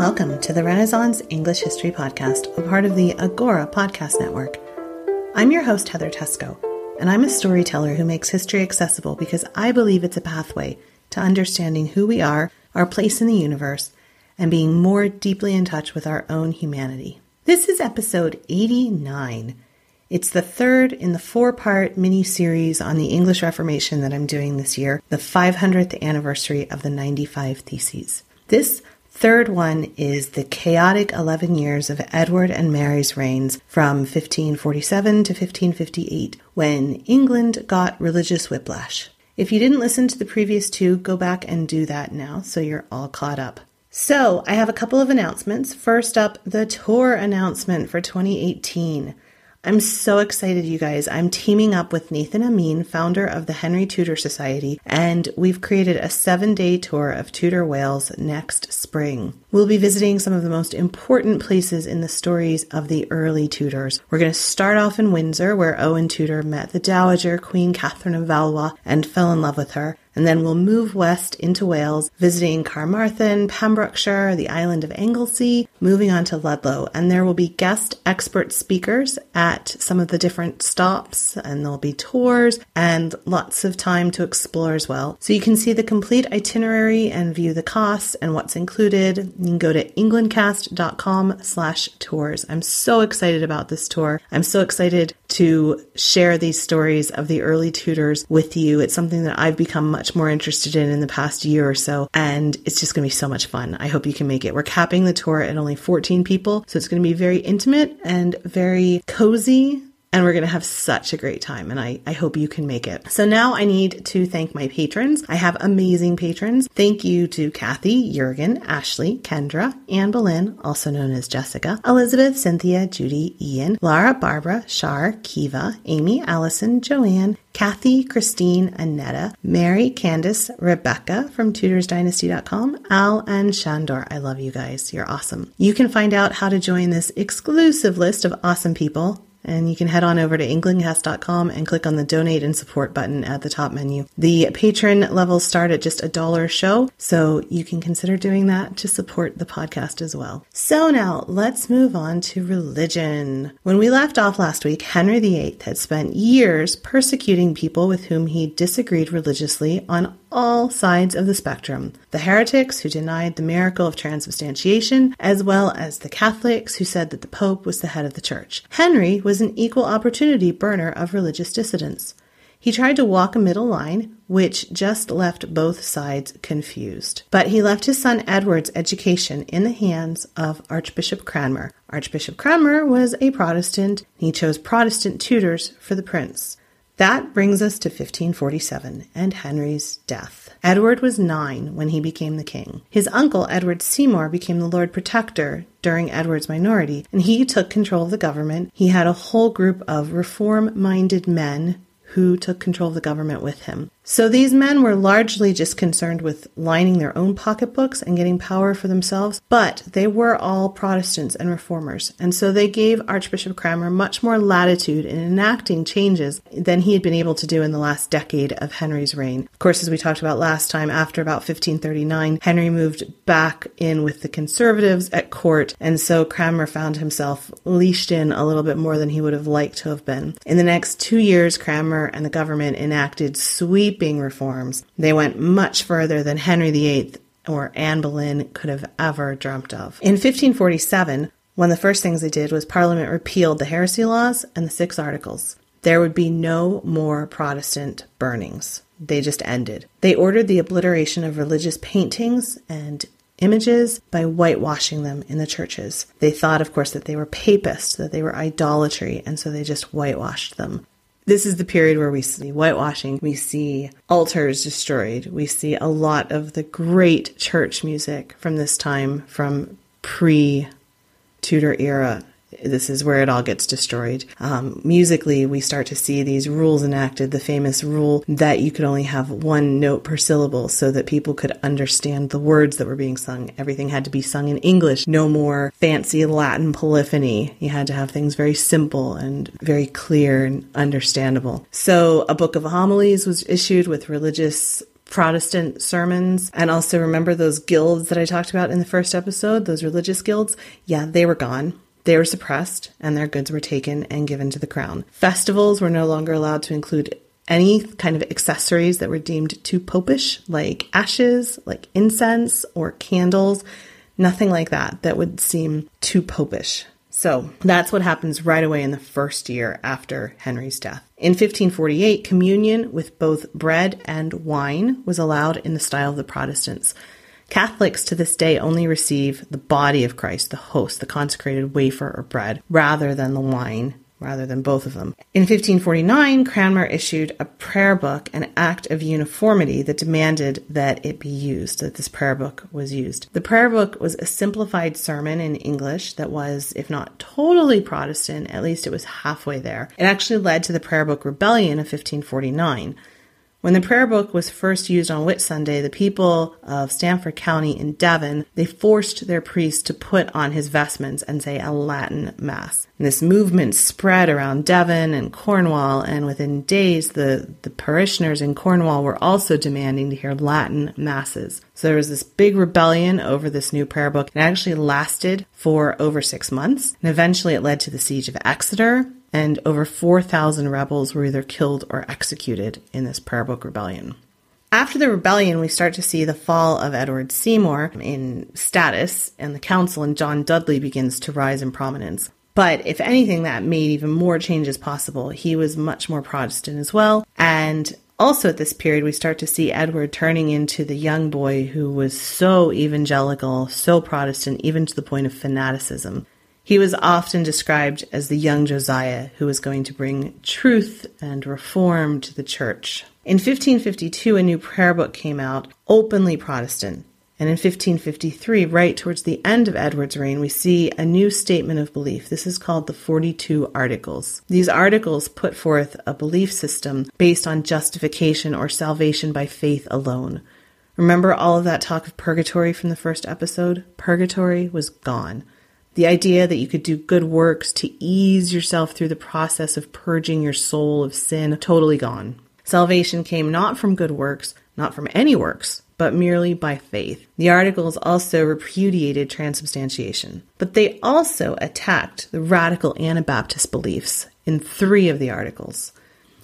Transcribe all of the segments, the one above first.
welcome to the Renaissance English History Podcast, a part of the Agora Podcast Network. I'm your host, Heather Tesco, and I'm a storyteller who makes history accessible because I believe it's a pathway to understanding who we are, our place in the universe, and being more deeply in touch with our own humanity. This is episode 89. It's the third in the four part mini series on the English Reformation that I'm doing this year, the 500th anniversary of the 95 Theses. This Third one is the chaotic 11 years of Edward and Mary's reigns from 1547 to 1558 when England got religious whiplash. If you didn't listen to the previous two, go back and do that now so you're all caught up. So, I have a couple of announcements. First up, the tour announcement for 2018. I'm so excited, you guys. I'm teaming up with Nathan Amin, founder of the Henry Tudor Society, and we've created a seven day tour of Tudor Wales next spring. We'll be visiting some of the most important places in the stories of the early Tudors. We're going to start off in Windsor, where Owen Tudor met the Dowager Queen Catherine of Valois and fell in love with her and then we'll move west into Wales, visiting Carmarthen, Pembrokeshire, the island of Anglesey, moving on to Ludlow. And there will be guest expert speakers at some of the different stops, and there'll be tours and lots of time to explore as well. So you can see the complete itinerary and view the costs and what's included. You can go to englandcast.com slash tours. I'm so excited about this tour. I'm so excited to share these stories of the early tutors with you. It's something that I've become much more interested in in the past year or so. And it's just going to be so much fun. I hope you can make it. We're capping the tour at only 14 people. So it's going to be very intimate and very cozy and we're going to have such a great time. And I, I hope you can make it. So now I need to thank my patrons. I have amazing patrons. Thank you to Kathy, Jurgen, Ashley, Kendra, Anne Boleyn, also known as Jessica, Elizabeth, Cynthia, Judy, Ian, Laura, Barbara, Shar, Kiva, Amy, Allison, Joanne, Kathy, Christine, Annetta, Mary, Candace, Rebecca from tutorsdynasty.com, Al, and Shandor. I love you guys. You're awesome. You can find out how to join this exclusive list of awesome people and you can head on over to inklinghast.com and click on the donate and support button at the top menu. The patron levels start at just a dollar a show, so you can consider doing that to support the podcast as well. So now let's move on to religion. When we left off last week, Henry VIII had spent years persecuting people with whom he disagreed religiously on all sides of the spectrum the heretics who denied the miracle of transubstantiation, as well as the Catholics who said that the Pope was the head of the Church. Henry was an equal opportunity burner of religious dissidents. He tried to walk a middle line, which just left both sides confused. But he left his son Edward's education in the hands of Archbishop Cranmer. Archbishop Cranmer was a Protestant. He chose Protestant tutors for the prince. That brings us to 1547 and Henry's death. Edward was nine when he became the king. His uncle, Edward Seymour, became the Lord Protector during Edward's minority, and he took control of the government. He had a whole group of reform minded men who took control of the government with him. So these men were largely just concerned with lining their own pocketbooks and getting power for themselves, but they were all Protestants and reformers, and so they gave Archbishop Cranmer much more latitude in enacting changes than he had been able to do in the last decade of Henry's reign. Of course, as we talked about last time, after about 1539, Henry moved back in with the conservatives at court, and so Cranmer found himself leashed in a little bit more than he would have liked to have been. In the next two years, Cranmer and the government enacted sweeping sweeping reforms. They went much further than Henry VIII or Anne Boleyn could have ever dreamt of. In 1547, one of the first things they did was Parliament repealed the heresy laws and the Six Articles. There would be no more Protestant burnings. They just ended. They ordered the obliteration of religious paintings and images by whitewashing them in the churches. They thought, of course, that they were papists, that they were idolatry, and so they just whitewashed them. This is the period where we see whitewashing, we see altars destroyed, we see a lot of the great church music from this time, from pre Tudor era this is where it all gets destroyed. Um, musically, we start to see these rules enacted, the famous rule that you could only have one note per syllable so that people could understand the words that were being sung. Everything had to be sung in English, no more fancy Latin polyphony. You had to have things very simple and very clear and understandable. So, a book of homilies was issued with religious Protestant sermons. And also remember those guilds that I talked about in the first episode, those religious guilds? Yeah, they were gone. They were suppressed, and their goods were taken and given to the crown. Festivals were no longer allowed to include any kind of accessories that were deemed too popish, like ashes, like incense, or candles, nothing like that that would seem too popish. So that's what happens right away in the first year after Henry's death. In 1548, communion with both bread and wine was allowed in the style of the Protestants. Catholics to this day only receive the body of Christ, the host, the consecrated wafer or bread, rather than the wine rather than both of them. In 1549, Cranmer issued a prayer book, an act of uniformity that demanded that it be used, that this prayer book was used. The prayer book was a simplified sermon in English that was, if not totally Protestant, at least it was halfway there. It actually led to the prayer book rebellion of 1549. When the prayer book was first used on Whit Sunday, the people of Stamford County in Devon, they forced their priest to put on his vestments and say a Latin Mass. And this movement spread around Devon and Cornwall, and within days, the, the parishioners in Cornwall were also demanding to hear Latin Masses. So there was this big rebellion over this new prayer book. It actually lasted for over six months, and eventually it led to the Siege of Exeter, and over 4,000 rebels were either killed or executed in this Prayer Book Rebellion. After the rebellion, we start to see the fall of Edward Seymour in status, and the council and John Dudley begins to rise in prominence. But if anything, that made even more changes possible. He was much more Protestant as well. And also at this period, we start to see Edward turning into the young boy who was so evangelical, so Protestant, even to the point of fanaticism. He was often described as the young Josiah who was going to bring truth and reform to the church. In 1552, a new prayer book came out, openly Protestant. And in 1553, right towards the end of Edward's reign, we see a new statement of belief. This is called the 42 Articles. These articles put forth a belief system based on justification or salvation by faith alone. Remember all of that talk of purgatory from the first episode? Purgatory was gone. The idea that you could do good works to ease yourself through the process of purging your soul of sin, totally gone. Salvation came not from good works, not from any works, but merely by faith. The articles also repudiated transubstantiation, but they also attacked the radical Anabaptist beliefs in three of the articles.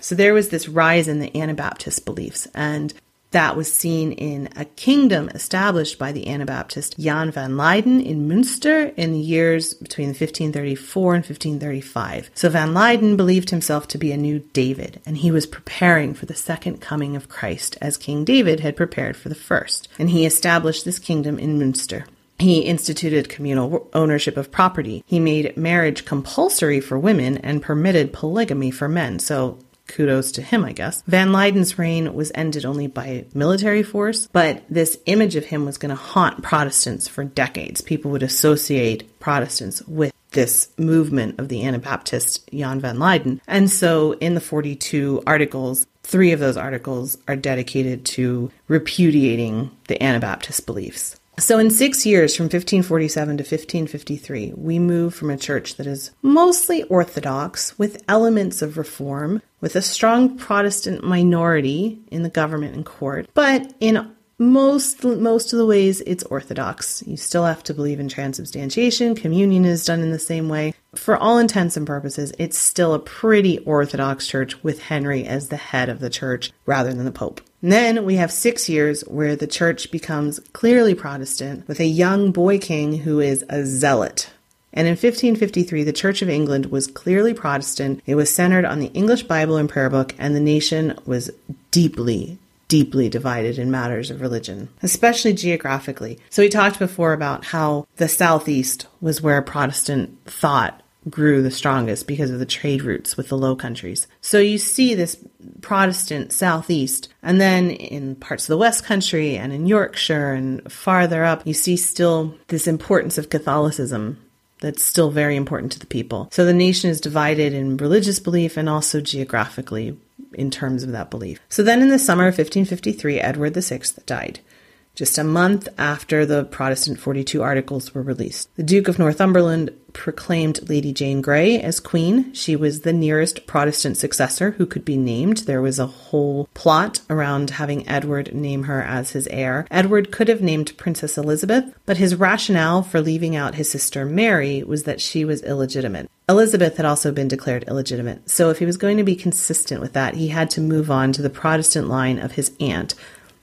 So there was this rise in the Anabaptist beliefs, and that was seen in a kingdom established by the Anabaptist Jan van Leyden in Münster in the years between 1534 and 1535. So van Leyden believed himself to be a new David, and he was preparing for the second coming of Christ as King David had prepared for the first. And he established this kingdom in Münster. He instituted communal ownership of property. He made marriage compulsory for women and permitted polygamy for men. So kudos to him, I guess. Van Leiden's reign was ended only by military force, but this image of him was going to haunt Protestants for decades. People would associate Protestants with this movement of the Anabaptist Jan van Leyden. And so in the 42 articles, three of those articles are dedicated to repudiating the Anabaptist beliefs. So, in six years from 1547 to 1553, we move from a church that is mostly Orthodox with elements of reform, with a strong Protestant minority in the government and court, but in most most of the ways it's orthodox. You still have to believe in transubstantiation. Communion is done in the same way. For all intents and purposes, it's still a pretty orthodox church with Henry as the head of the church rather than the pope. Then we have six years where the church becomes clearly Protestant with a young boy king who is a zealot. And in 1553, the Church of England was clearly Protestant. It was centered on the English Bible and prayer book, and the nation was deeply, deeply divided in matters of religion, especially geographically. So we talked before about how the Southeast was where Protestant thought grew the strongest because of the trade routes with the Low Countries. So you see this Protestant southeast, and then in parts of the West Country and in Yorkshire and farther up, you see still this importance of Catholicism that's still very important to the people. So the nation is divided in religious belief and also geographically in terms of that belief. So then in the summer of 1553, Edward VI died just a month after the Protestant 42 articles were released. The Duke of Northumberland proclaimed Lady Jane Grey as queen. She was the nearest Protestant successor who could be named. There was a whole plot around having Edward name her as his heir. Edward could have named Princess Elizabeth, but his rationale for leaving out his sister Mary was that she was illegitimate. Elizabeth had also been declared illegitimate, so if he was going to be consistent with that, he had to move on to the Protestant line of his aunt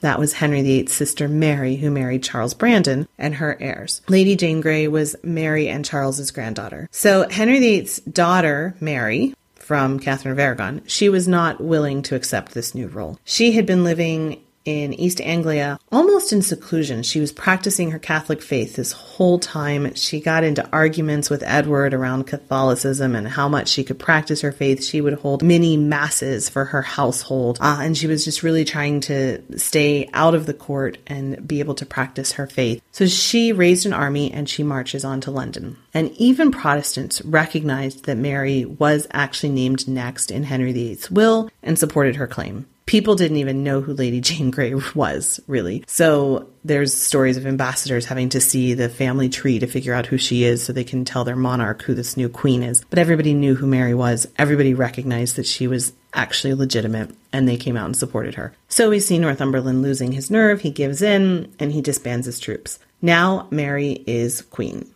that was Henry VIII's sister Mary, who married Charles Brandon, and her heirs. Lady Jane Grey was Mary and Charles's granddaughter. So Henry VIII's daughter, Mary, from Catherine of Aragon, she was not willing to accept this new role. She had been living in East Anglia, almost in seclusion. She was practicing her Catholic faith this whole time. She got into arguments with Edward around Catholicism and how much she could practice her faith. She would hold many masses for her household, uh, and she was just really trying to stay out of the court and be able to practice her faith. So she raised an army and she marches on to London. And even Protestants recognized that Mary was actually named next in Henry VIII's will and supported her claim people didn't even know who Lady Jane Grey was, really. So there's stories of ambassadors having to see the family tree to figure out who she is so they can tell their monarch who this new queen is. But everybody knew who Mary was. Everybody recognized that she was actually legitimate and they came out and supported her. So we see Northumberland losing his nerve, he gives in, and he disbands his troops. Now Mary is queen.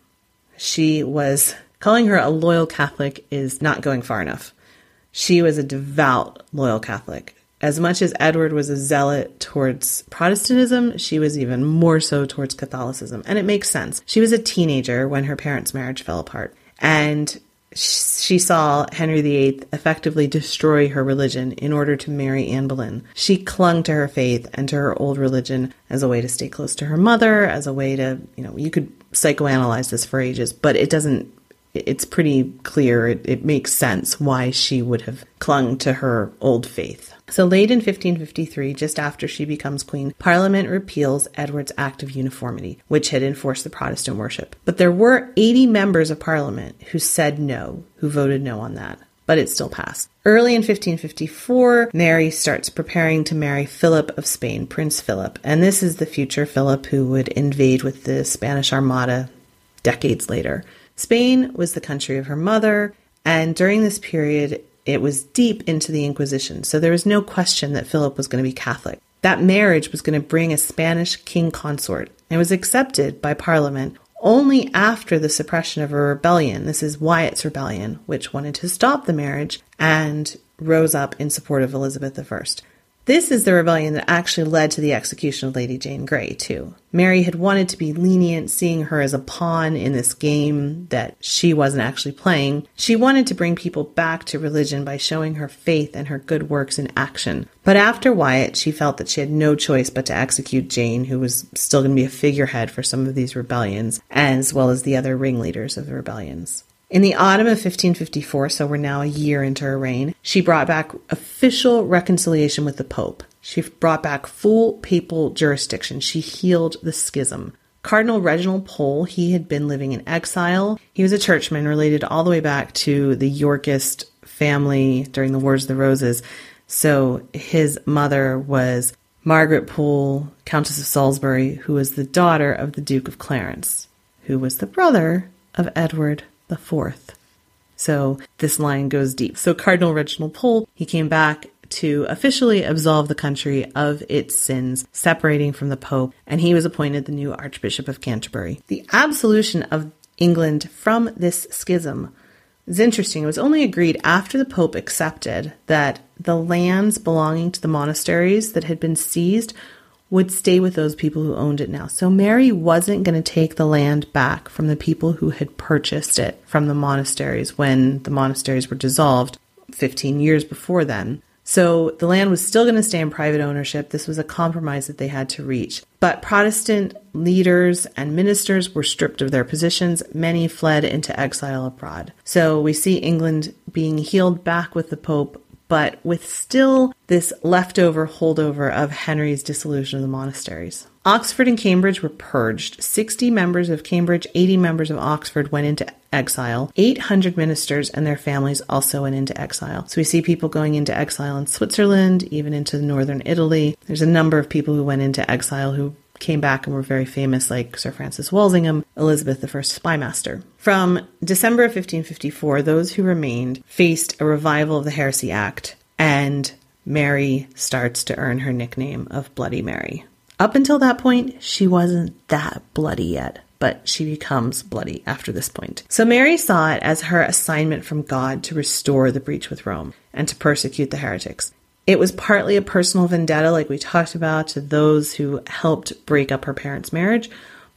She was calling her a loyal Catholic is not going far enough. She was a devout loyal Catholic. As much as Edward was a zealot towards Protestantism, she was even more so towards Catholicism. And it makes sense. She was a teenager when her parents' marriage fell apart. And she saw Henry VIII effectively destroy her religion in order to marry Anne Boleyn. She clung to her faith and to her old religion as a way to stay close to her mother, as a way to, you know, you could psychoanalyze this for ages, but it doesn't it's pretty clear, it, it, makes sense why she would have clung to her old faith. So, late in 1553, just after she becomes queen, Parliament repeals Edward's Act of Uniformity, which had enforced the Protestant worship. But there were 80 members of Parliament who said no, who voted no on that but it still passed. Early in 1554, Mary starts preparing to marry Philip of Spain, Prince Philip, and this is the future Philip who would invade with the Spanish Armada decades later. Spain was the country of her mother, and during this period, it was deep into the Inquisition, so there was no question that Philip was going to be Catholic. That marriage was going to bring a Spanish king consort and was accepted by Parliament only after the suppression of a rebellion. This is Wyatt's Rebellion, which wanted to stop the marriage and rose up in support of Elizabeth I. This is the rebellion that actually led to the execution of Lady Jane Grey, too. Mary had wanted to be lenient, seeing her as a pawn in this game that she wasn't actually playing. She wanted to bring people back to religion by showing her faith and her good works in action. But after Wyatt, she felt that she had no choice but to execute Jane, who was still going to be a figurehead for some of these rebellions, as well as the other ringleaders of the rebellions. In the autumn of 1554, so we're now a year into her reign, she brought back official reconciliation with the Pope. She brought back full papal jurisdiction. She healed the schism. Cardinal Reginald Pole, he had been living in exile. He was a churchman related all the way back to the Yorkist family during the Wars of the Roses. So his mother was Margaret Pole, Countess of Salisbury, who was the daughter of the Duke of Clarence, who was the brother of Edward the fourth. So this line goes deep. So Cardinal Reginald Pole, he came back to officially absolve the country of its sins, separating from the Pope, and he was appointed the new Archbishop of Canterbury. The absolution of England from this schism is interesting. It was only agreed after the Pope accepted that the lands belonging to the monasteries that had been seized would stay with those people who owned it now. So Mary wasn't going to take the land back from the people who had purchased it from the monasteries when the monasteries were dissolved 15 years before then. So the land was still going to stay in private ownership. This was a compromise that they had to reach. But Protestant leaders and ministers were stripped of their positions. Many fled into exile abroad. So we see England being healed back with the Pope but with still this leftover holdover of Henry's dissolution of the monasteries. Oxford and Cambridge were purged. 60 members of Cambridge, 80 members of Oxford went into exile. 800 ministers and their families also went into exile. So we see people going into exile in Switzerland, even into northern Italy. There's a number of people who went into exile who came back and were very famous, like Sir Francis Walsingham, Elizabeth I spymaster. From December of 1554, those who remained faced a revival of the Heresy Act, and Mary starts to earn her nickname of Bloody Mary. Up until that point, she wasn't that bloody yet but she becomes bloody after this point. So Mary saw it as her assignment from God to restore the breach with Rome and to persecute the heretics. It was partly a personal vendetta, like we talked about, to those who helped break up her parents' marriage,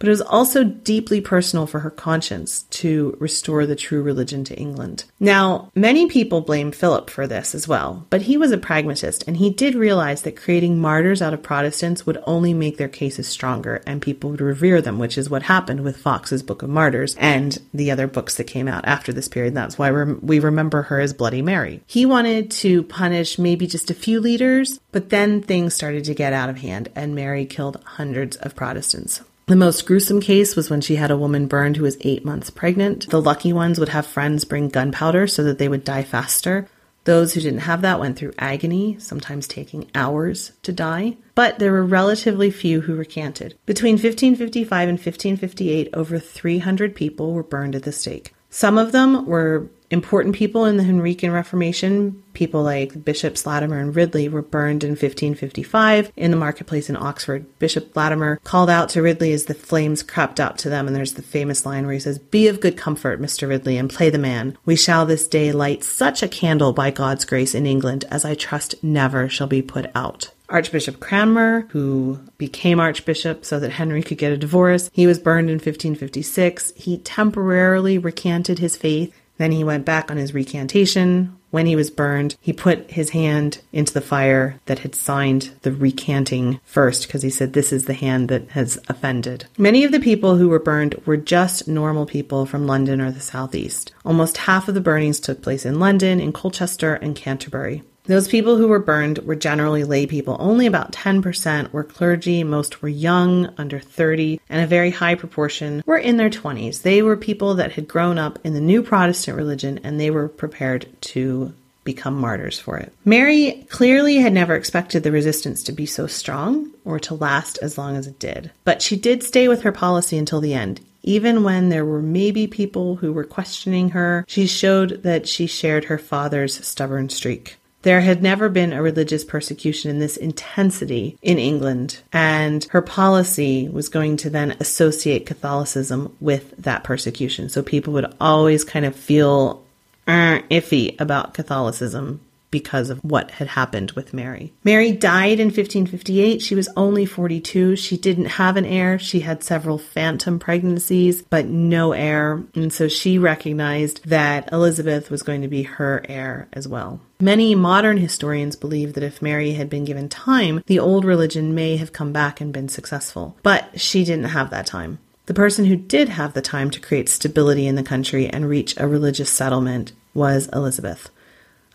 but it was also deeply personal for her conscience to restore the true religion to England. Now, many people blame Philip for this as well, but he was a pragmatist and he did realize that creating martyrs out of Protestants would only make their cases stronger and people would revere them, which is what happened with Fox's Book of Martyrs and the other books that came out after this period. That's why we remember her as Bloody Mary. He wanted to punish maybe just a few leaders, but then things started to get out of hand and Mary killed hundreds of Protestants. The most gruesome case was when she had a woman burned who was eight months pregnant. The lucky ones would have friends bring gunpowder so that they would die faster. Those who didn't have that went through agony, sometimes taking hours to die, but there were relatively few who recanted. Between 1555 and 1558, over 300 people were burned at the stake. Some of them were Important people in the Henrican Reformation, people like Bishops Latimer and Ridley, were burned in 1555 in the marketplace in Oxford. Bishop Latimer called out to Ridley as the flames crept up to them, and there's the famous line where he says, Be of good comfort, Mr. Ridley, and play the man. We shall this day light such a candle by God's grace in England as I trust never shall be put out. Archbishop Cranmer, who became archbishop so that Henry could get a divorce. He was burned in 1556. He temporarily recanted his faith then he went back on his recantation. When he was burned, he put his hand into the fire that had signed the recanting first because he said, This is the hand that has offended. Many of the people who were burned were just normal people from London or the southeast. Almost half of the burnings took place in London, in Colchester, and Canterbury. Those people who were burned were generally lay people. Only about 10% were clergy, most were young, under 30, and a very high proportion were in their 20s. They were people that had grown up in the new Protestant religion and they were prepared to become martyrs for it. Mary clearly had never expected the resistance to be so strong or to last as long as it did, but she did stay with her policy until the end. Even when there were maybe people who were questioning her, she showed that she shared her father's stubborn streak. There had never been a religious persecution in this intensity in England, and her policy was going to then associate Catholicism with that persecution. So people would always kind of feel uh, iffy about Catholicism because of what had happened with Mary. Mary died in 1558. She was only 42. She didn't have an heir. She had several phantom pregnancies, but no heir. And so she recognized that Elizabeth was going to be her heir as well. Many modern historians believe that if Mary had been given time, the old religion may have come back and been successful. But she didn't have that time. The person who did have the time to create stability in the country and reach a religious settlement was Elizabeth.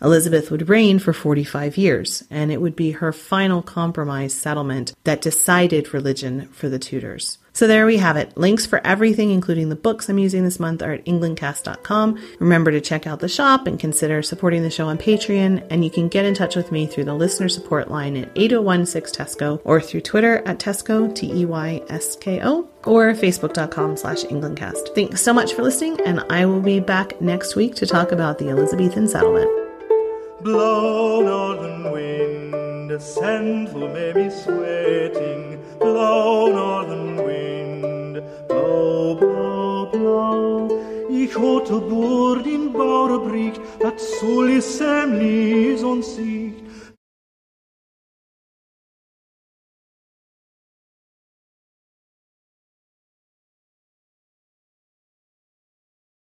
Elizabeth would reign for 45 years, and it would be her final compromise settlement that decided religion for the Tudors. So there we have it. Links for everything, including the books I'm using this month, are at englandcast.com. Remember to check out the shop and consider supporting the show on Patreon. And you can get in touch with me through the listener support line at 8016 Tesco or through Twitter at Tesco, T E Y S K O, or facebook.com slash Englandcast. Thanks so much for listening, and I will be back next week to talk about the Elizabethan settlement. Blow, northern wind, a sandal may be sweating. Blow, northern wind, blow, blow, blow. Ich hörte boord in Bauerbriek, dat sol is Sam on